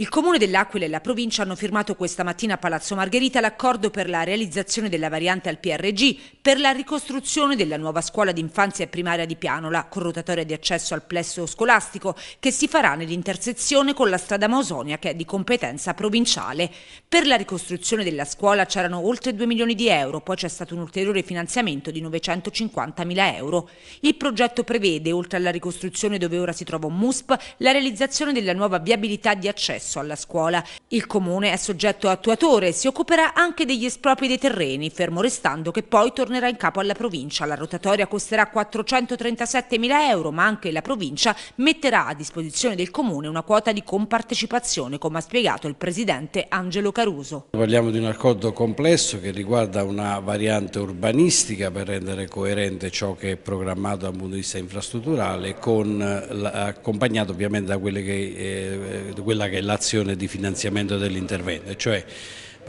Il Comune dell'Aquila e la provincia hanno firmato questa mattina a Palazzo Margherita l'accordo per la realizzazione della variante al PRG per la ricostruzione della nuova scuola d'infanzia e primaria di Pianola, con rotatoria di accesso al plesso scolastico, che si farà nell'intersezione con la strada Mausonia, che è di competenza provinciale. Per la ricostruzione della scuola c'erano oltre 2 milioni di euro, poi c'è stato un ulteriore finanziamento di 950 mila euro. Il progetto prevede, oltre alla ricostruzione dove ora si trova un MUSP, la realizzazione della nuova viabilità di accesso l'accesso alla scuola. Il comune è soggetto attuatore e si occuperà anche degli espropri dei terreni, fermo restando che poi tornerà in capo alla provincia. La rotatoria costerà 437 mila euro, ma anche la provincia metterà a disposizione del comune una quota di compartecipazione, come ha spiegato il presidente Angelo Caruso. Parliamo di un accordo complesso che riguarda una variante urbanistica per rendere coerente ciò che è programmato dal punto di vista infrastrutturale, con, accompagnato ovviamente da, che, eh, da quella che è la relazione di finanziamento dell'intervento, cioè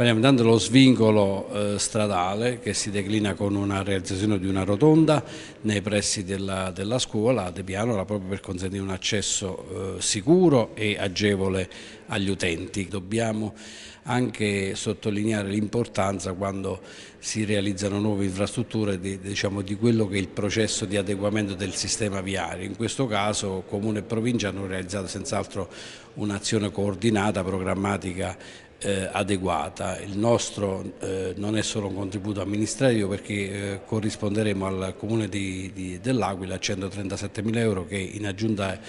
Parliamo intanto dello svincolo eh, stradale che si declina con una realizzazione di una rotonda nei pressi della, della scuola De Pianola proprio per consentire un accesso eh, sicuro e agevole agli utenti. Dobbiamo anche sottolineare l'importanza quando si realizzano nuove infrastrutture di, diciamo, di, quello che è il processo di adeguamento del sistema viario. In questo caso Comune e Provincia hanno realizzato senz'altro un'azione coordinata, programmatica eh, adeguata. Il nostro eh, non è solo un contributo amministrativo perché eh, corrisponderemo al Comune di, di, dell'Aquila a 137 mila euro che in aggiunta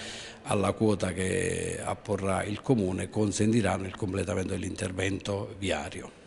alla quota che apporrà il Comune consentiranno il completamento dell'intervento viario.